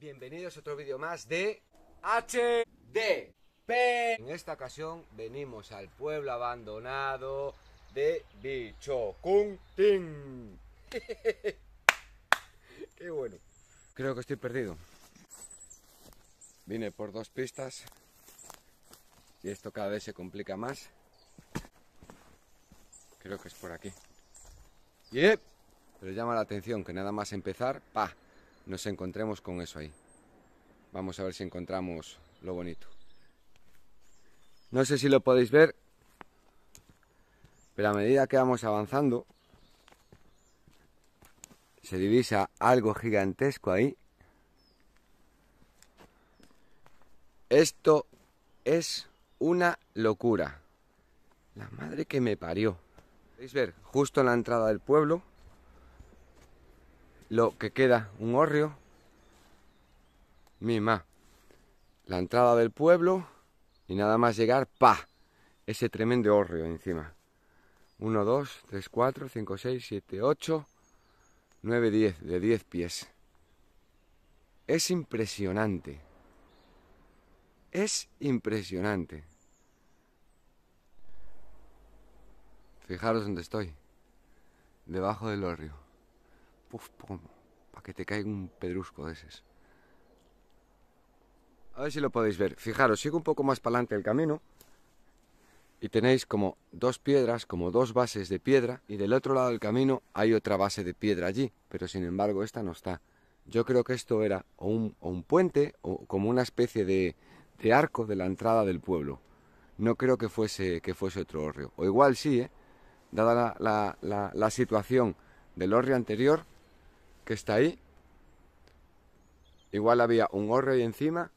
Bienvenidos a otro vídeo más de HDP. En esta ocasión venimos al pueblo abandonado de Bichocuntín. Qué bueno. Creo que estoy perdido. Vine por dos pistas y esto cada vez se complica más. Creo que es por aquí. Yep. Pero llama la atención que nada más empezar, pa, nos encontremos con eso ahí. Vamos a ver si encontramos lo bonito. No sé si lo podéis ver, pero a medida que vamos avanzando, se divisa algo gigantesco ahí. Esto es una locura. La madre que me parió. Podéis ver, justo en la entrada del pueblo, lo que queda, un horrio, mima, la entrada del pueblo y nada más llegar, pa, ese tremendo horrio encima. 1, 2, 3, 4, 5, 6, 7, 8, 9, 10, de 10 pies. Es impresionante. Es impresionante. Fijaros dónde estoy. Debajo del horrio. Puf, para que te caiga un pedrusco de esos. A ver si lo podéis ver. Fijaros, sigo un poco más para adelante el camino y tenéis como dos piedras, como dos bases de piedra, y del otro lado del camino hay otra base de piedra allí, pero sin embargo esta no está. Yo creo que esto era o un, puente o como una especie de, arco de la entrada del pueblo. No creo que fuese, que fuese otro horrio. O igual sí, ¿eh? dada la, situación del horrio anterior, que está ahí, igual había un orre ahí encima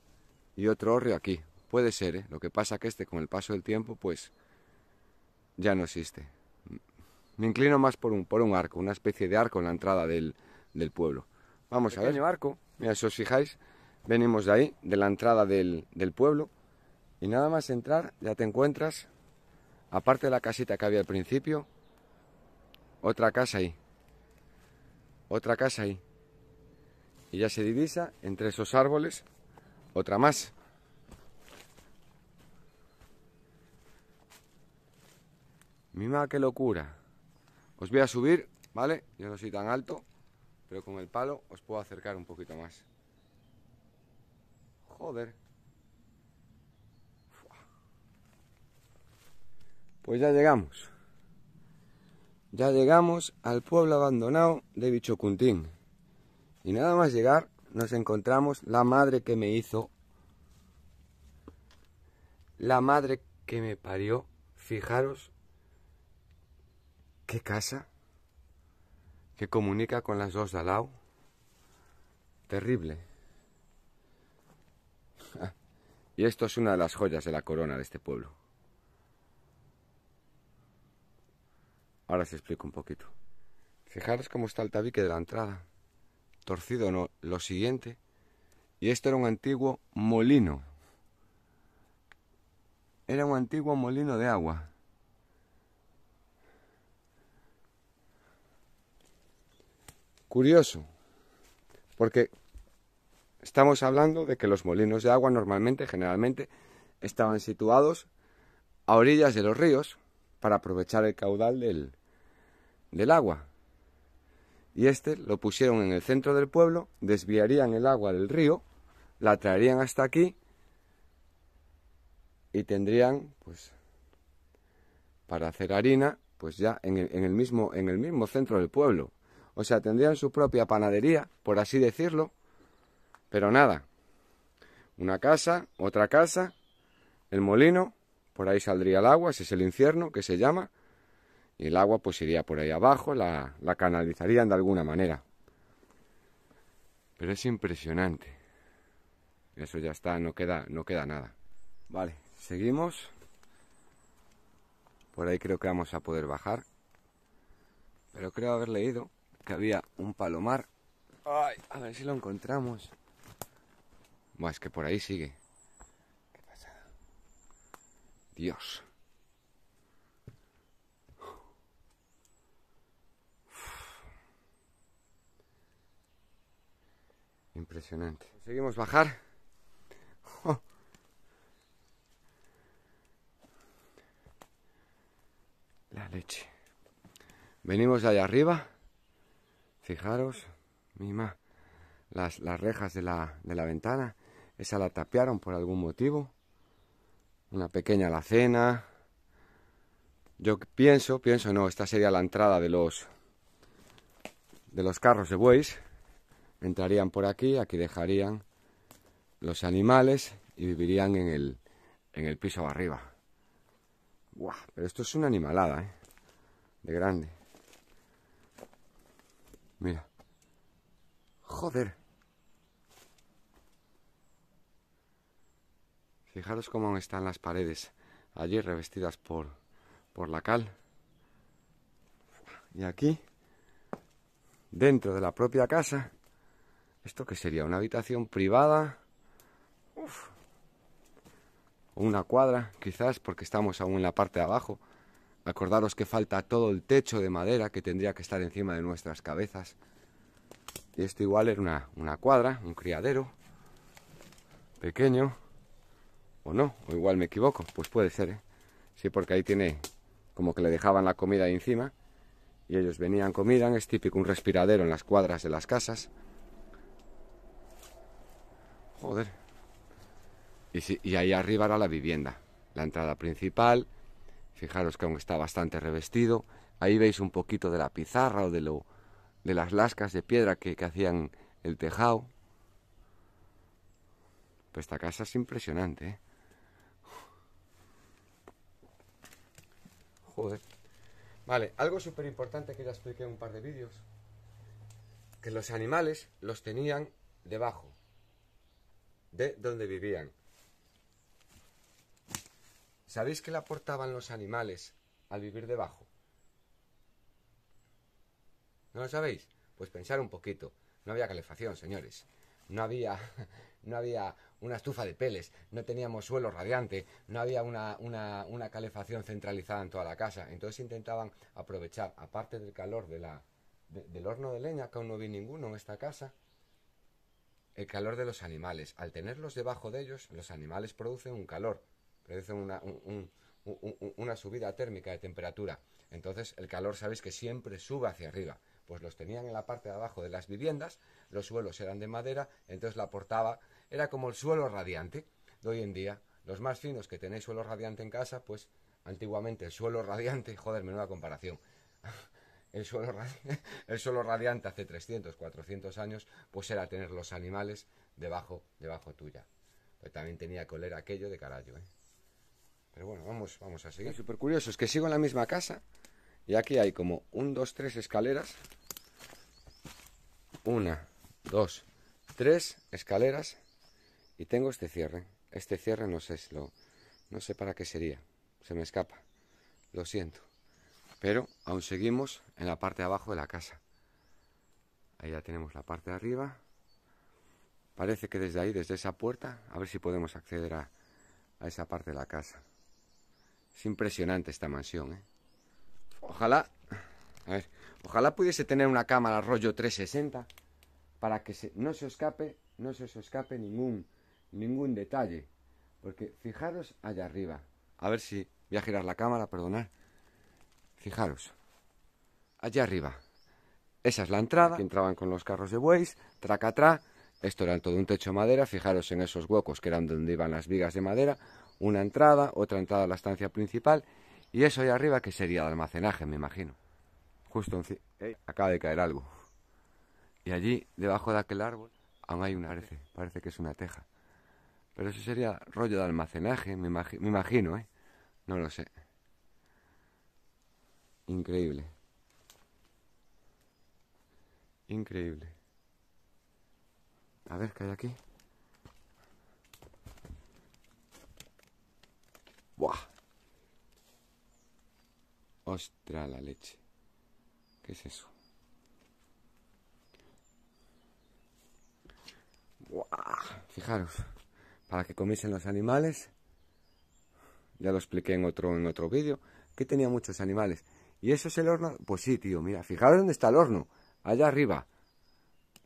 y otro orre aquí. Puede ser, ¿eh? Lo que pasa que este, con el paso del tiempo, pues ya no existe. Me inclino más por un, por un arco, una especie de arco en la entrada del, pueblo. Vamos a ver. arco. Mira, si os fijáis, venimos de ahí, de la entrada del, del pueblo. Y nada más entrar, ya te encuentras, aparte de la casita que había al principio, otra casa ahí, otra casa ahí. Y ya se divisa entre esos árboles otra más. Mima, qué locura. Os voy a subir, ¿vale? Yo no soy tan alto, pero con el palo os puedo acercar un poquito más. Joder. Pues ya llegamos ya llegamos al pueblo abandonado de Bichocuntín. Y nada más llegar nos encontramos la madre que me hizo, la madre que me parió. Fijaros qué casa que comunica con las dos de al Terrible. y esto es una de las joyas de la corona de este pueblo. Ahora se explico un poquito. Fijaros cómo está el tabique de la entrada. Torcido no, lo siguiente. Y esto era un antiguo molino. Era un antiguo molino de agua. Curioso, porque estamos hablando de que los molinos de agua normalmente, generalmente, estaban situados a orillas de los ríos para aprovechar el caudal del, del agua. Y este lo pusieron en el centro del pueblo, desviarían el agua del río, la traerían hasta aquí y tendrían, pues, para hacer harina, pues ya en el, mismo, en el mismo centro del pueblo. O sea, tendrían su propia panadería, por así decirlo, pero nada. Una casa, otra casa, el molino, por ahí saldría el agua, ese es el infierno que se llama, y el agua pues iría por ahí abajo, la, canalizarían de alguna manera. Pero es impresionante. Eso ya está, no queda, no queda nada. Vale, seguimos. Por ahí creo que vamos a poder bajar. Pero creo haber leído que había un palomar. Ay, a ver si lo encontramos. más es que por ahí sigue. Dios. Impresionante. Seguimos bajar? La leche. Venimos allá arriba. Fijaros, mima, las, las rejas de la, de la ventana. Esa la tapearon por algún motivo. Una pequeña alacena. Yo pienso, pienso no, esta sería la entrada de los de los carros de bueyes entrarían por aquí, aquí dejarían los animales y vivirían en el, en el piso arriba. Buah, pero esto es una animalada, ¿eh? De grande. Mira. Joder. Fijaros cómo están las paredes allí revestidas por, por la cal. Y aquí, dentro de la propia casa, ¿Esto qué sería? ¿Una habitación privada? O Una cuadra, quizás, porque estamos aún en la parte de abajo. Acordaros que falta todo el techo de madera que tendría que estar encima de nuestras cabezas. Y esto igual era una, cuadra, un criadero. Pequeño. O no, o igual me equivoco. Pues puede ser, ¿eh? Sí, porque ahí tiene como que le dejaban la comida encima. Y ellos venían, comían. Es típico un respiradero en las cuadras de las casas. Joder. Y, ahí arriba era la vivienda, la entrada principal. Fijaros que aún está bastante revestido. Ahí veis un poquito de la pizarra o de, de las lascas de piedra que, hacían el tejado. Pues esta casa es impresionante, ¿eh? Joder. Vale, algo súper importante que ya expliqué en un par de vídeos. Que los animales los tenían debajo de dónde vivían. ¿Sabéis qué le aportaban los animales al vivir debajo? ¿No lo sabéis? Pues pensar un poquito. No había calefacción, señores. No había, no había una estufa de peles, no teníamos suelo radiante, no había una, una, una calefacción centralizada en toda la casa. Entonces intentaban aprovechar, aparte del calor de la, del horno de leña, que aún no vi ninguno en esta casa, el calor de los animales. Al tenerlos debajo de ellos, los animales producen un calor, producen una, subida térmica de temperatura. Entonces el calor sabéis que siempre sube hacia arriba. Pues los tenían en la parte de abajo de las viviendas, los suelos eran de madera, entonces la portaba, era como el suelo radiante de hoy en día. Los más finos que tenéis suelo radiante en casa, pues antiguamente el suelo radiante, joder, menuda comparación. el suelo, radiante hace 300, 400 años, pues era tener los animales debajo, debajo tuya. también tenía que oler aquello de carajo, ¿eh? Pero bueno, vamos, vamos a seguir. Súper curioso, es que sigo en la misma casa y aquí hay como un, dos, tres escaleras. Una, dos, tres escaleras y tengo este cierre. Este cierre no sé, lo, no sé para qué sería. Se me escapa. Lo siento. Pero aún seguimos en la parte de abajo de la casa. Ahí ya tenemos la parte de arriba. Parece que desde ahí, desde esa puerta, a ver si podemos acceder a, esa parte de la casa. Es impresionante esta mansión, ¿eh? Ojalá, a ver, ojalá pudiese tener una cámara rollo 360 para que no se escape, no se os escape ningún, ningún detalle. Porque fijaros allá arriba. A ver si voy a girar la cámara, perdonad. Fijaros, allá arriba. Esa es la entrada. entraban con los carros de bueyes, tracatrá. Esto era todo un techo de madera. Fijaros en esos huecos que eran donde iban las vigas de madera. Una entrada, otra entrada a la estancia principal. Y eso allá arriba que sería de almacenaje, me imagino. Justo acaba de caer algo. Y allí, debajo de aquel árbol, aún hay una parece, parece que es una teja. Pero eso sería rollo de almacenaje, me, me imagino, ¿eh? No lo sé. Increíble. Increíble. A ver, ¿qué hay aquí? ¡Buah! ¡Ostra la leche! ¿Qué es eso? ¡Buah! Fijaros, para que comiesen los animales, ya lo expliqué en otro, en otro vídeo, que tenía muchos animales. ¿Y eso es el horno? Pues sí, tío, mira, fijaros dónde está el horno. Allá arriba.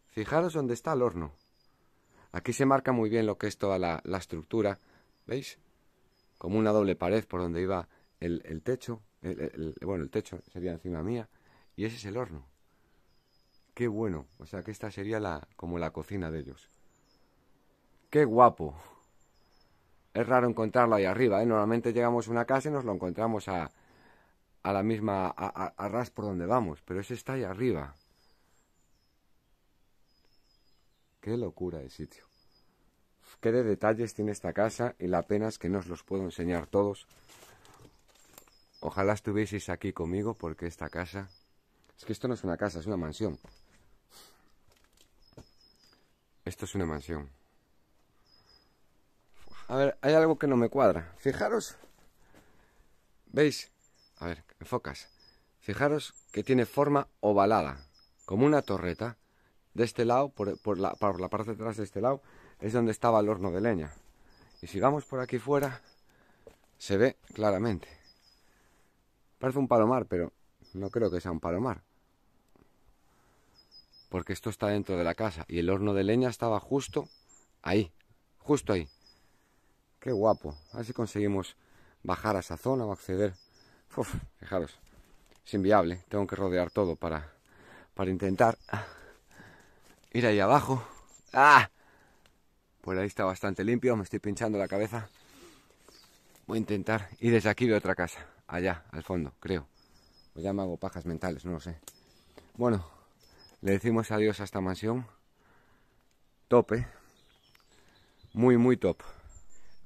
Fijaros dónde está el horno. Aquí se marca muy bien lo que es toda la, estructura. ¿Veis? Como una doble pared por donde iba el, techo. bueno, el techo sería encima mía. Y ese es el horno. Qué bueno. O sea, que esta sería la, como la cocina de ellos. Qué guapo. Es raro encontrarlo ahí arriba, ¿eh? Normalmente llegamos a una casa y nos lo encontramos a a la misma, a, por donde vamos, pero ese está ahí arriba. Qué locura de sitio. Qué de detalles tiene esta casa y la pena es que no os los puedo enseñar todos. Ojalá estuvieseis aquí conmigo porque esta casa... Es que esto no es una casa, es una mansión. Esto es una mansión. A ver, hay algo que no me cuadra. Fijaros. ¿Veis? A ver, enfocas. Fijaros que tiene forma ovalada, como una torreta. De este lado, por, la, la parte de atrás de este lado, es donde estaba el horno de leña. Y si vamos por aquí fuera, se ve claramente. Parece un palomar, pero no creo que sea un palomar. Porque esto está dentro de la casa y el horno de leña estaba justo ahí, justo ahí. Qué guapo. A ver si conseguimos bajar a esa zona o acceder fijaros, es inviable. Tengo que rodear todo para, para intentar ir ahí abajo. ¡Ah! Por ahí está bastante limpio, me estoy pinchando la cabeza. Voy a intentar ir desde aquí de otra casa, allá, al fondo, creo. ya me hago pajas mentales, no lo sé. Bueno, le decimos adiós a esta mansión. Tope. Muy, muy top.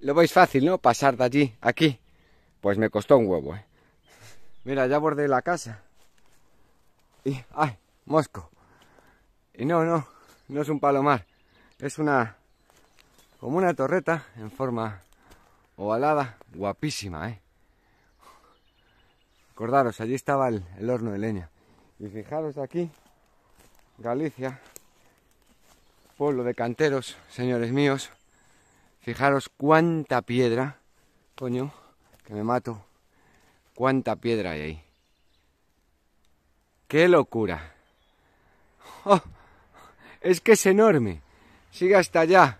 Lo veis fácil, ¿no? Pasar de allí, aquí. Pues me costó un huevo, ¿eh? Mira, ya bordé la casa. Y, ¡ay! Mosco. Y no, no, no es un palomar. Es una... como una torreta en forma ovalada. Guapísima, ¿eh? Acordaros, allí estaba el, el horno de leña. Y fijaros aquí, Galicia, pueblo de canteros, señores míos. Fijaros cuánta piedra, coño, que me mato ¿Cuánta piedra hay ahí? ¡Qué locura! ¡Oh! Es que es enorme. Sigue hasta allá.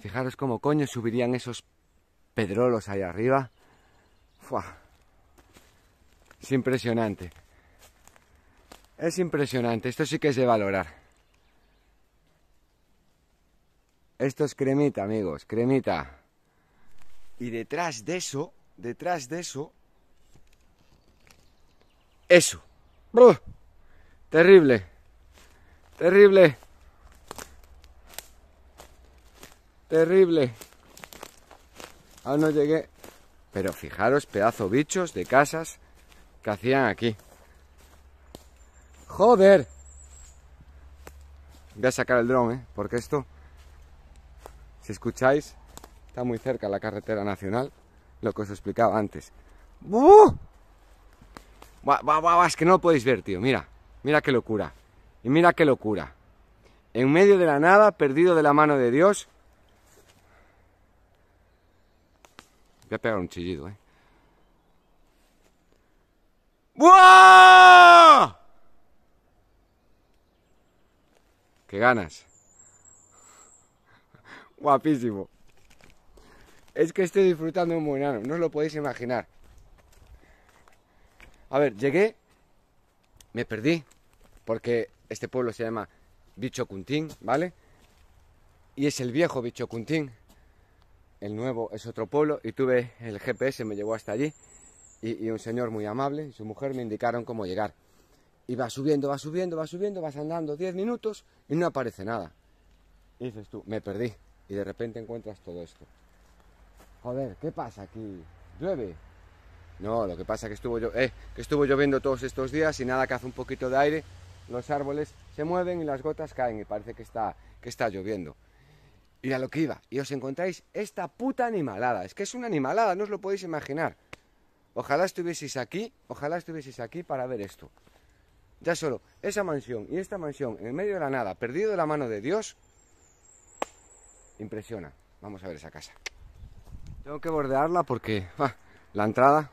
Fijaros cómo coño subirían esos pedrolos ahí arriba. ¡Fua! Es impresionante. Es impresionante. Esto sí que es de valorar. Esto es cremita, amigos. Cremita. Y detrás de eso, detrás de eso, eso. ¡Bruh! Terrible. Terrible. Terrible. Aún no llegué. Pero fijaros, pedazo bichos de casas que hacían aquí. ¡Joder! Voy a sacar el drone, ¿eh? porque esto, si escucháis, Está muy cerca la carretera nacional, lo que os explicaba antes. ¡Buah! es que no lo podéis ver, tío. Mira, mira qué locura. Y mira qué locura. En medio de la nada, perdido de la mano de Dios. Voy a pegar un chillido, eh. ¡Qué ganas! Guapísimo. Es que estoy disfrutando un buen no os lo podéis imaginar. A ver, llegué, me perdí, porque este pueblo se llama Bicho Cuntín, ¿vale? Y es el viejo Bicho Cuntín. El nuevo es otro pueblo y tuve el GPS, me llevó hasta allí. Y, un señor muy amable y su mujer me indicaron cómo llegar. Y va subiendo, va subiendo, va subiendo, vas andando 10 minutos y no aparece nada. Y dices tú, me perdí. Y de repente encuentras todo esto. Joder, ¿qué pasa aquí? ¿Llueve? No, lo que pasa es que estuvo, yo, eh, que lloviendo todos estos días y nada que hace un poquito de aire, los árboles se mueven y las gotas caen y parece que está, que está lloviendo. Y a lo que iba, y os encontráis esta puta animalada. Es que es una animalada, no os lo podéis imaginar. Ojalá estuvieseis aquí, ojalá estuvieseis aquí para ver esto. Ya solo, esa mansión y esta mansión en el medio de la nada, perdido de la mano de Dios, impresiona. Vamos a ver esa casa. Tengo que bordearla porque la entrada.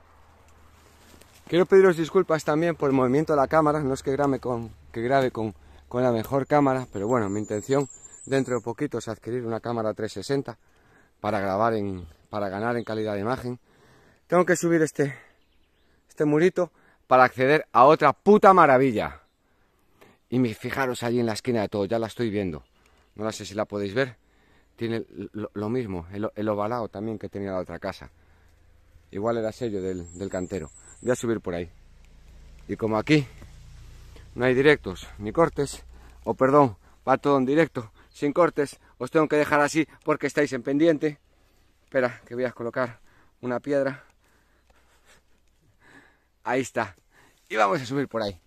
Quiero pediros disculpas también por el movimiento de la cámara, no es que grabe con, que grabe con, con la mejor cámara, pero bueno, mi intención dentro de poquito es adquirir una cámara 360 para grabar en, para ganar en calidad de imagen. Tengo que subir este, este murito para acceder a otra puta maravilla. Y fijaros allí en la esquina de todo, ya la estoy viendo. No la sé si la podéis ver, tiene lo, mismo, el, ovalado también que tenía la otra casa. Igual era sello del, del cantero. Voy a subir por ahí. Y como aquí no hay directos ni cortes, o perdón, va todo en directo, sin cortes, os tengo que dejar así porque estáis en pendiente. Espera, que voy a colocar una piedra. Ahí está. Y vamos a subir por ahí.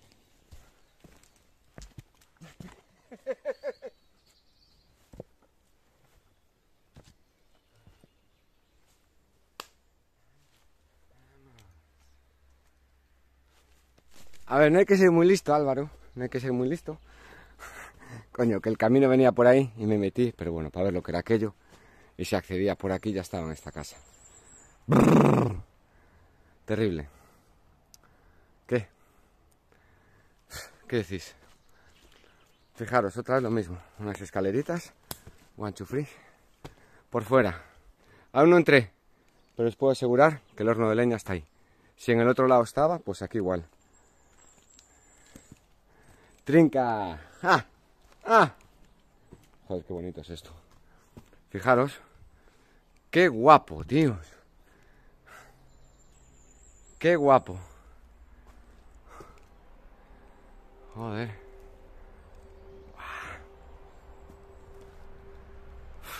A ver, no hay que ser muy listo, Álvaro. No hay que ser muy listo. Coño, que el camino venía por ahí y me metí, pero bueno, para ver lo que era aquello. Y si accedía por aquí ya estaba en esta casa. Terrible. ¿Qué? ¿Qué decís? Fijaros, otra vez lo mismo. Unas escaleritas. One, Por fuera. Aún no entré, pero os puedo asegurar que el horno de leña está ahí. Si en el otro lado estaba, pues aquí igual. Trinca. ¡Ah! ¡Ah! Joder, qué bonito es esto. Fijaros. Qué guapo, tíos. Qué guapo. Joder.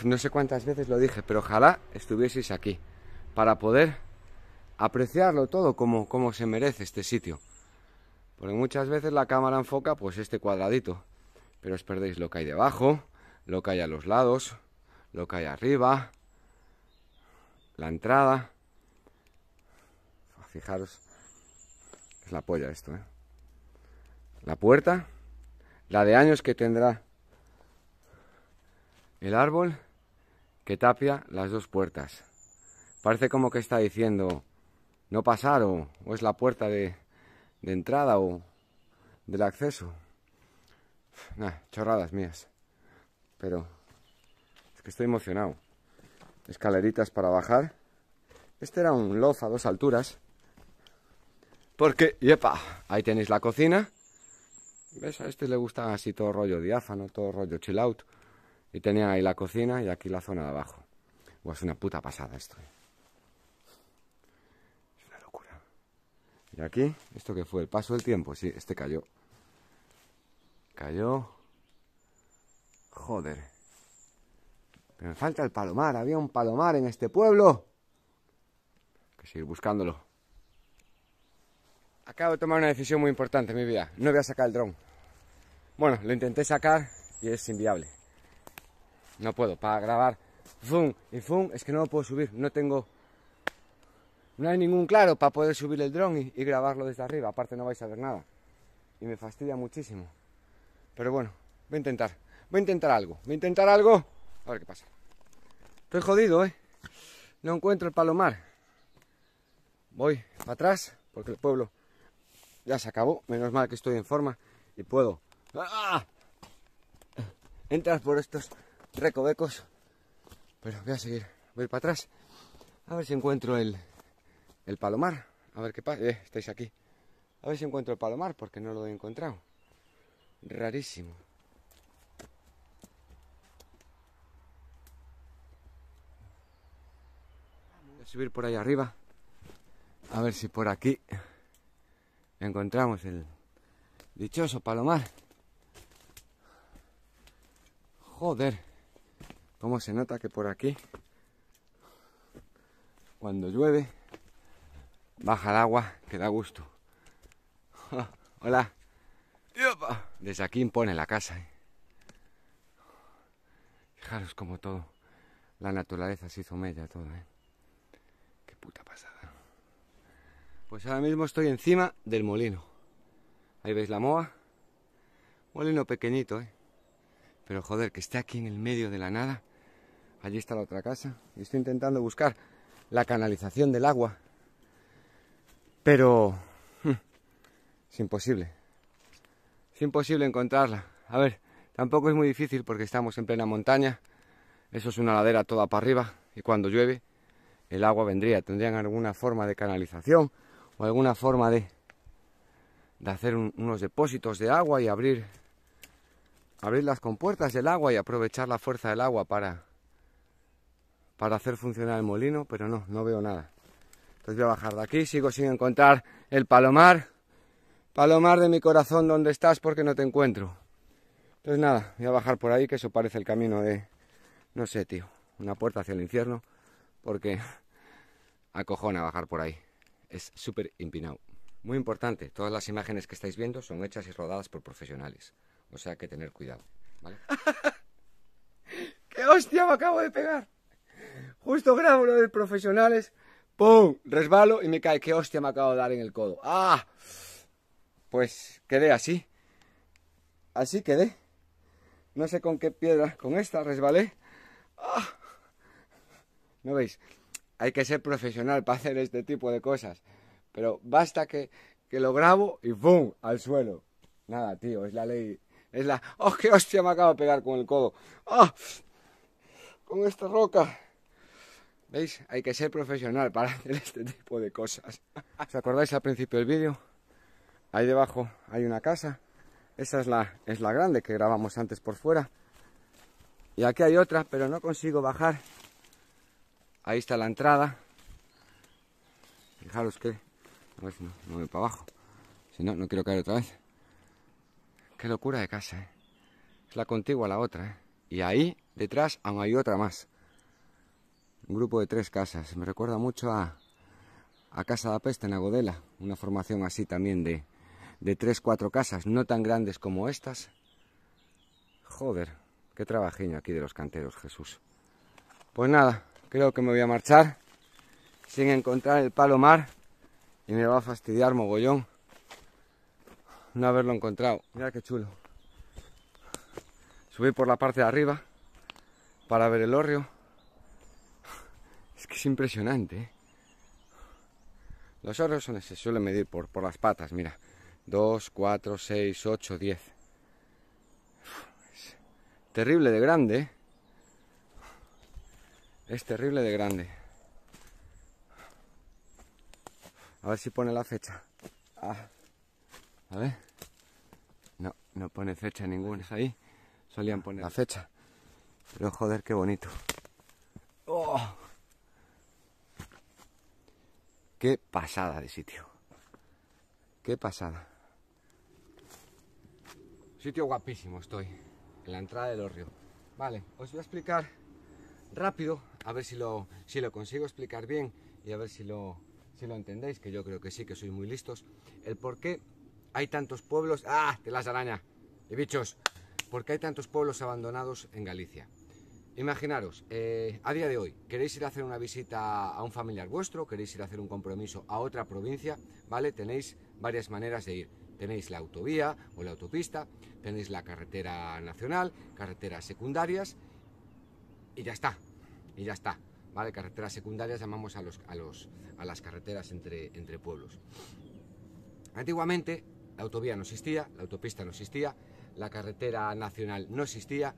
no sé cuántas veces lo dije, pero ojalá estuvieseis aquí para poder apreciarlo todo como, como se merece este sitio. Porque muchas veces la cámara enfoca pues este cuadradito, pero os perdéis lo que hay debajo, lo que hay a los lados, lo que hay arriba, la entrada. Fijaros, es la polla esto, ¿eh? La puerta, la de años que tendrá el árbol que tapia las dos puertas. Parece como que está diciendo, no pasar o, o es la puerta de, de entrada o del acceso. Nah, chorradas mías. Pero es que estoy emocionado. Escaleritas para bajar. Este era un loz a dos alturas. Porque, yepa, ahí tenéis la cocina. ¿Ves? A este le gusta así todo rollo diáfano, todo rollo chill out. Y tenía ahí la cocina y aquí la zona de abajo. Es una puta pasada esto. Eh. aquí, ¿esto que fue? El paso del tiempo. Sí, este cayó. Cayó. Joder. me falta el palomar. Había un palomar en este pueblo. que seguir buscándolo. Acabo de tomar una decisión muy importante en mi vida. No voy a sacar el dron. Bueno, lo intenté sacar y es inviable. No puedo. Para grabar zoom y zoom es que no lo puedo subir. No tengo no hay ningún claro para poder subir el dron y, grabarlo desde arriba, aparte no vais a ver nada. Y me fastidia muchísimo. Pero bueno, voy a intentar. Voy a intentar algo. Voy a intentar algo. A ver qué pasa. Estoy jodido, ¿eh? No encuentro el palomar. Voy para atrás porque el pueblo ya se acabó. Menos mal que estoy en forma y puedo. ¡Ah! Entras por estos recovecos. Pero voy a seguir. Voy para atrás. A ver si encuentro el, el palomar. A ver qué pasa. Eh, estáis aquí. A ver si encuentro el palomar, porque no lo he encontrado. Rarísimo. Voy a subir por ahí arriba. A ver si por aquí encontramos el dichoso palomar. Joder, cómo se nota que por aquí, cuando llueve, baja el agua, que da gusto. Hola. Desde aquí impone la casa. ¿eh? Fijaros como todo. La naturaleza se hizo mella todo, ¿eh? Qué puta pasada. Pues ahora mismo estoy encima del molino. Ahí veis la moa. Molino pequeñito, ¿eh? Pero joder, que esté aquí en el medio de la nada. Allí está la otra casa. Y estoy intentando buscar la canalización del agua pero hmm, es imposible. Es imposible encontrarla. A ver, tampoco es muy difícil porque estamos en plena montaña. Eso es una ladera toda para arriba y cuando llueve el agua vendría. Tendrían alguna forma de canalización o alguna forma de, de hacer unos depósitos de agua y abrir, abrir las compuertas del agua y aprovechar la fuerza del agua para, para hacer funcionar el molino, pero no, no veo nada. Entonces voy a bajar de aquí, sigo sin encontrar el palomar. Palomar de mi corazón, ¿dónde estás? Porque no te encuentro. Entonces nada, voy a bajar por ahí, que eso parece el camino de... No sé, tío, una puerta hacia el infierno, porque a bajar por ahí. Es súper impinado. Muy importante, todas las imágenes que estáis viendo son hechas y rodadas por profesionales. O sea que tener cuidado, ¿vale? ¡Qué hostia me acabo de pegar! Justo grabo lo de profesionales ¡Pum! Resbalo y me cae. ¡Qué hostia me acabo de dar en el codo! ¡Ah! Pues quedé así. Así quedé. No sé con qué piedra. Con esta resbalé. ¡Ah! ¿No veis? Hay que ser profesional para hacer este tipo de cosas. Pero basta que, lo grabo y ¡pum! Al suelo. Nada, tío. Es la ley. Es la... ¡Oh, qué hostia me acabo de pegar con el codo! ¡Ah! Con esta roca. ¿Veis? Hay que ser profesional para hacer este tipo de cosas. ¿Os acordáis al principio del vídeo? Ahí debajo hay una casa. Esa es la, es la grande que grabamos antes por fuera. Y aquí hay otra, pero no consigo bajar. Ahí está la entrada. Fijaros que... A ver si no, no voy para abajo. Si no, no quiero caer otra vez. Qué locura de casa, ¿eh? Es la contigua a la otra, ¿eh? Y ahí, detrás, aún hay otra más un grupo de tres casas. Me recuerda mucho a, Casa de la Peste en Agodela, una formación así también de, de tres, cuatro casas, no tan grandes como estas. Joder, qué trabajiño aquí de los canteros, Jesús. Pues nada, creo que me voy a marchar sin encontrar el palomar y me va a fastidiar mogollón no haberlo encontrado. Mira qué chulo. Subí por la parte de arriba para ver el orrio. Es que es impresionante. ¿eh? Los oros se suelen medir por, por las patas, mira. 2, 4, 6, 8, 10. terrible de grande. ¿eh? Es terrible de grande. A ver si pone la fecha. Ah, a ver. No, no pone fecha ninguna. es Ahí solían poner la fecha. Pero joder, qué bonito. Oh. Qué pasada de sitio. Qué pasada. Sitio guapísimo estoy, en la entrada del río. Vale, os voy a explicar rápido, a ver si lo, si lo consigo explicar bien y a ver si lo, si lo entendéis, que yo creo que sí, que sois muy listos, el por qué hay tantos pueblos... ¡Ah! ¡Te las araña! ¡Y bichos! ¿Por qué hay tantos pueblos abandonados en Galicia? Imaginaros, eh, a día de hoy, queréis ir a hacer una visita a un familiar vuestro, queréis ir a hacer un compromiso a otra provincia, ¿vale? Tenéis varias maneras de ir. Tenéis la autovía o la autopista, tenéis la carretera nacional, carreteras secundarias y ya está, y ya está. ¿Vale? Carreteras secundarias llamamos a, los, a, los, a las carreteras entre, entre pueblos. Antiguamente la autovía no existía, la autopista no existía, la carretera nacional no existía,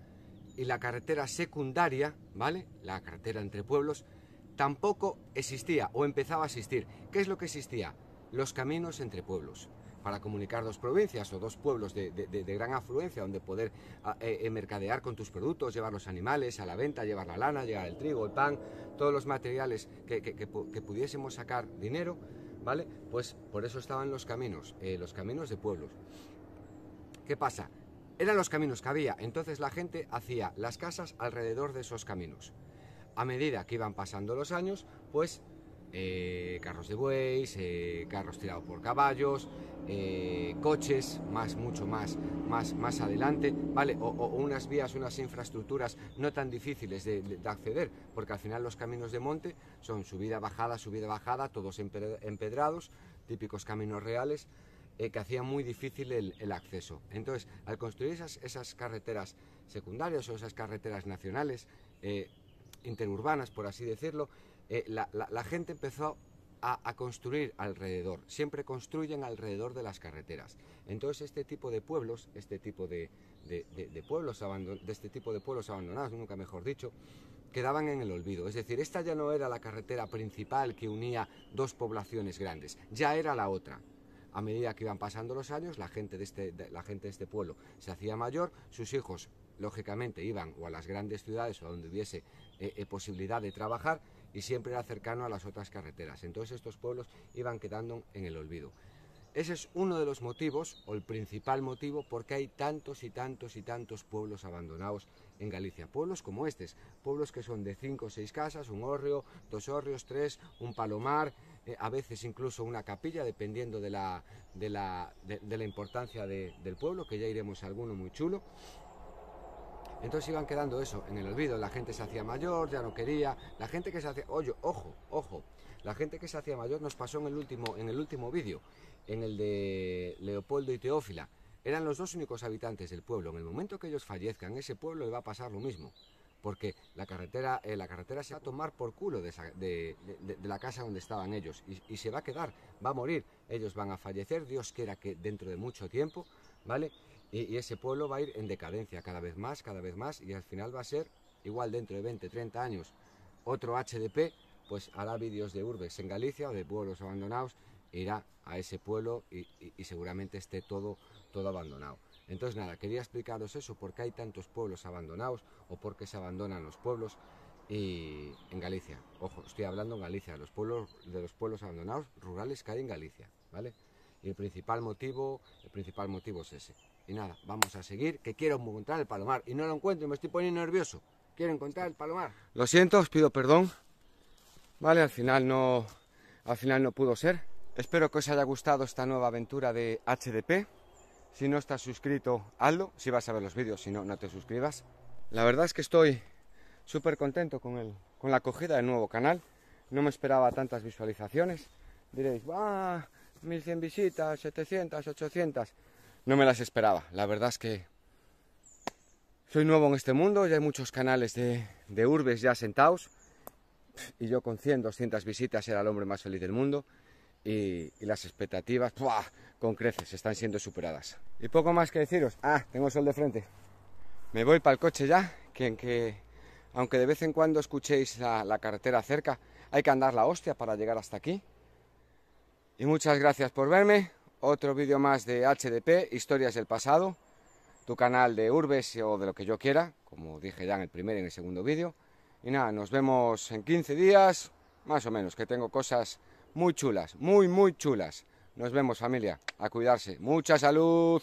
y la carretera secundaria, ¿vale? La carretera entre pueblos, tampoco existía o empezaba a existir. ¿Qué es lo que existía? Los caminos entre pueblos para comunicar dos provincias o dos pueblos de, gran afluencia donde poder ah, eh, eh, mercadear con tus productos, llevar los animales a la venta, llevar la lana, llevar el trigo, el pan, todos los materiales que, pudiésemos sacar dinero, ¿vale? Pues por eso estaban los caminos, eh, los caminos de pueblos. ¿Qué pasa? Eran los caminos que había, entonces la gente hacía las casas alrededor de esos caminos. A medida que iban pasando los años, pues eh, carros de bueyes, eh, carros tirados por caballos, eh, coches, más, mucho más, más, más adelante, ¿vale? O, unas vías, unas infraestructuras no tan difíciles de, de, acceder, porque al final los caminos de monte son subida, bajada, subida, bajada, todos empedrados, típicos caminos reales, eh, que hacía muy difícil el, acceso. Entonces, al construir esas, carreteras secundarias o esas carreteras nacionales, eh, interurbanas, por así decirlo, eh, la, gente empezó a, construir alrededor. Siempre construyen alrededor de las carreteras. Entonces, este tipo de pueblos, este tipo de, pueblos abandonados, de este tipo de pueblos abandonados, nunca mejor dicho, quedaban en el olvido. Es decir, esta ya no era la carretera principal que unía dos poblaciones grandes, ya era la otra a medida que iban pasando los años, la gente de este, la gente de este pueblo se hacía mayor, sus hijos, lógicamente, iban a las grandes ciudades o a donde hubiese eh, eh, posibilidad de trabajar y siempre era cercano a las otras carreteras. Entonces estos pueblos iban quedando en el olvido. Ese es uno de los motivos, o el principal motivo, porque hay tantos y tantos y tantos pueblos abandonados en Galicia. Pueblos como estos, pueblos que son de cinco o seis casas, un horrio, dos horrios, tres, un palomar, eh, a veces incluso una capilla, dependiendo de la, de la, de, la importancia del pueblo, que ya iremos a alguno muy chulo. Entonces iban quedando eso, en el olvido, la gente se hacía mayor, ya no quería, la gente que se hacía, oye, ojo, ojo, la gente que se hacía mayor nos pasó en el último, en el último vídeo, en el de Leopoldo y Teófila, eran los dos únicos habitantes del pueblo, en el momento que ellos fallezcan, ese pueblo le va a pasar lo mismo porque la carretera, eh, la carretera se va a tomar por culo de, la casa donde estaban ellos y, se va a quedar, va a morir, ellos van a fallecer, Dios quiera que dentro de mucho tiempo, ¿vale? Y, ese pueblo va a ir en decadencia cada vez más, cada vez más y al final va a ser, igual dentro de 20, 30 años, otro HDP, pues hará vídeos de urbes en Galicia o de pueblos abandonados, irá a ese pueblo y, y seguramente esté todo, todo abandonado. Entonces nada, quería explicaros eso, por qué hay tantos pueblos abandonados o por qué se abandonan los pueblos y en Galicia. Ojo, estoy hablando en Galicia, los pueblos, de los pueblos abandonados rurales que hay en Galicia, ¿vale? Y el principal motivo, el principal motivo es ese. Y nada, vamos a seguir, que quiero encontrar el palomar y no lo encuentro, me estoy poniendo nervioso. Quiero encontrar el palomar. Lo siento, os pido perdón. Vale, al final no al final no pudo ser. Espero que os haya gustado esta nueva aventura de HDP. Si no estás suscrito, hazlo. Si vas a ver los vídeos, si no, no te suscribas. La verdad es que estoy súper contento con, con la acogida del nuevo canal. No me esperaba tantas visualizaciones. Diréis, ¡ah! 1100 visitas, 700, 800. No me las esperaba. La verdad es que soy nuevo en este mundo. Ya hay muchos canales de, de urbes ya sentados. Y yo con 100, 200 visitas era el hombre más feliz del mundo y, las expectativas ¡buah! con creces están siendo superadas. Y poco más que deciros. Ah, tengo sol de frente. Me voy para el coche ya, que, aunque de vez en cuando escuchéis la, la carretera cerca, hay que andar la hostia para llegar hasta aquí. Y muchas gracias por verme. Otro vídeo más de HDP, Historias del Pasado, tu canal de Urbes o de lo que yo quiera, como dije ya en el primer y en el segundo vídeo. Y nada, nos vemos en 15 días, más o menos, que tengo cosas muy chulas, muy, muy chulas. Nos vemos familia, a cuidarse. Mucha salud.